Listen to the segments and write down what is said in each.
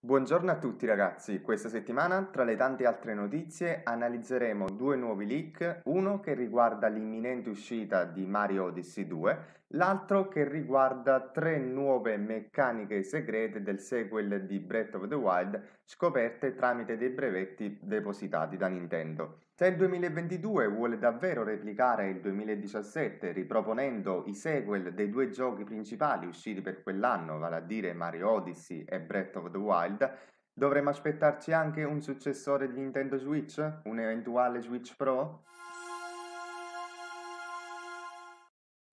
Buongiorno a tutti ragazzi, questa settimana tra le tante altre notizie analizzeremo due nuovi leak, uno che riguarda l'imminente uscita di Mario Odyssey 2, l'altro che riguarda tre nuove meccaniche segrete del sequel di Breath of the Wild scoperte tramite dei brevetti depositati da Nintendo. Se il 2022 vuole davvero replicare il 2017 riproponendo i sequel dei due giochi principali usciti per quell'anno, vale a dire Mario Odyssey e Breath of the Wild, dovremmo aspettarci anche un successore di Nintendo Switch? Un eventuale Switch Pro?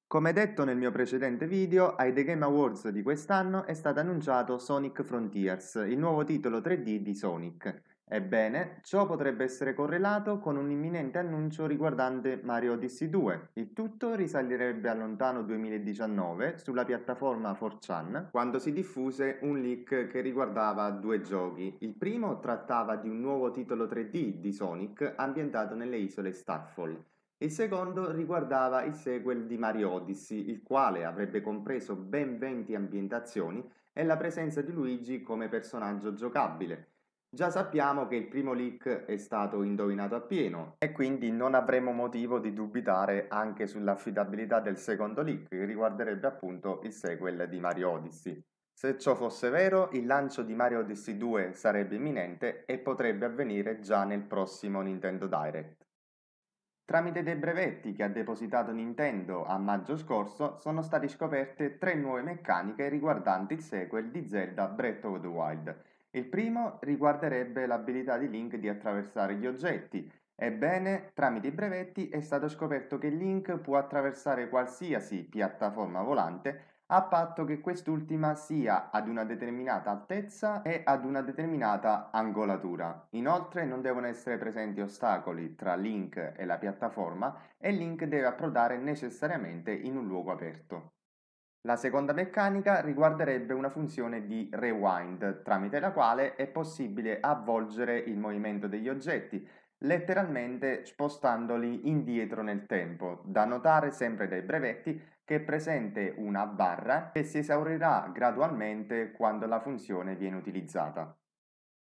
Come detto nel mio precedente video, ai The Game Awards di quest'anno è stato annunciato Sonic Frontiers, il nuovo titolo 3D di Sonic. Ebbene, ciò potrebbe essere correlato con un imminente annuncio riguardante Mario Odyssey 2. Il tutto risalirebbe a lontano 2019 sulla piattaforma 4chan, quando si diffuse un leak che riguardava due giochi. Il primo trattava di un nuovo titolo 3D di Sonic ambientato nelle isole Starfall. Il secondo riguardava il sequel di Mario Odyssey, il quale avrebbe compreso ben 20 ambientazioni e la presenza di Luigi come personaggio giocabile Già sappiamo che il primo leak è stato indovinato appieno e quindi non avremo motivo di dubitare anche sull'affidabilità del secondo leak che riguarderebbe appunto il sequel di Mario Odyssey. Se ciò fosse vero, il lancio di Mario Odyssey 2 sarebbe imminente e potrebbe avvenire già nel prossimo Nintendo Direct. Tramite dei brevetti che ha depositato Nintendo a maggio scorso sono state scoperte tre nuove meccaniche riguardanti il sequel di Zelda Breath of the Wild il primo riguarderebbe l'abilità di Link di attraversare gli oggetti. Ebbene, tramite i brevetti è stato scoperto che Link può attraversare qualsiasi piattaforma volante a patto che quest'ultima sia ad una determinata altezza e ad una determinata angolatura. Inoltre non devono essere presenti ostacoli tra Link e la piattaforma e Link deve approdare necessariamente in un luogo aperto. La seconda meccanica riguarderebbe una funzione di rewind, tramite la quale è possibile avvolgere il movimento degli oggetti, letteralmente spostandoli indietro nel tempo. Da notare sempre dai brevetti che è presente una barra che si esaurirà gradualmente quando la funzione viene utilizzata.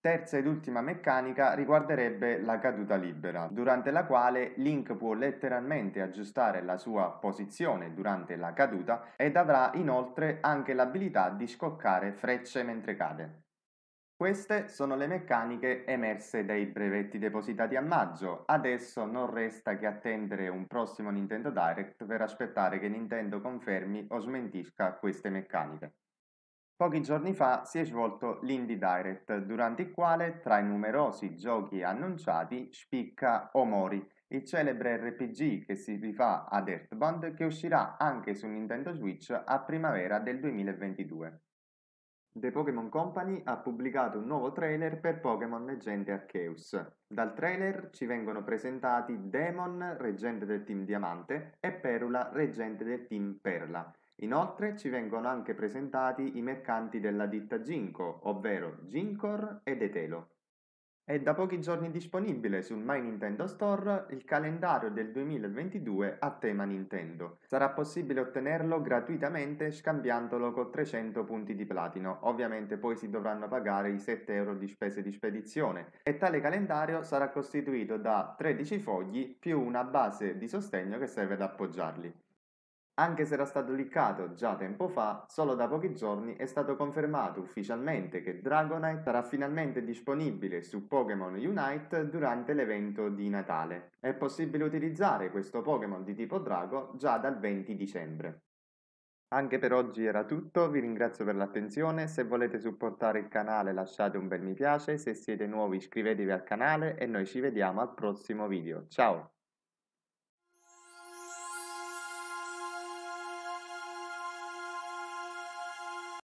Terza ed ultima meccanica riguarderebbe la caduta libera, durante la quale Link può letteralmente aggiustare la sua posizione durante la caduta ed avrà inoltre anche l'abilità di scoccare frecce mentre cade. Queste sono le meccaniche emerse dai brevetti depositati a maggio, adesso non resta che attendere un prossimo Nintendo Direct per aspettare che Nintendo confermi o smentisca queste meccaniche. Pochi giorni fa si è svolto l'Indie Direct, durante il quale tra i numerosi giochi annunciati spicca Omori, il celebre RPG che si rifà ad Earthbound che uscirà anche su Nintendo Switch a primavera del 2022. The Pokémon Company ha pubblicato un nuovo trailer per Pokémon Leggende Arceus. Dal trailer ci vengono presentati Demon, reggente del team Diamante, e Perula, reggente del team Perla Inoltre ci vengono anche presentati i mercanti della ditta Ginko, ovvero Gincor ed Etelo. È da pochi giorni disponibile sul My Nintendo Store il calendario del 2022 a tema Nintendo. Sarà possibile ottenerlo gratuitamente scambiandolo con 300 punti di platino. Ovviamente poi si dovranno pagare i 7 euro di spese di spedizione. E tale calendario sarà costituito da 13 fogli più una base di sostegno che serve ad appoggiarli. Anche se era stato leakato già tempo fa, solo da pochi giorni è stato confermato ufficialmente che Dragonite sarà finalmente disponibile su Pokémon Unite durante l'evento di Natale. È possibile utilizzare questo Pokémon di tipo Drago già dal 20 dicembre. Anche per oggi era tutto, vi ringrazio per l'attenzione, se volete supportare il canale lasciate un bel mi piace, se siete nuovi iscrivetevi al canale e noi ci vediamo al prossimo video. Ciao!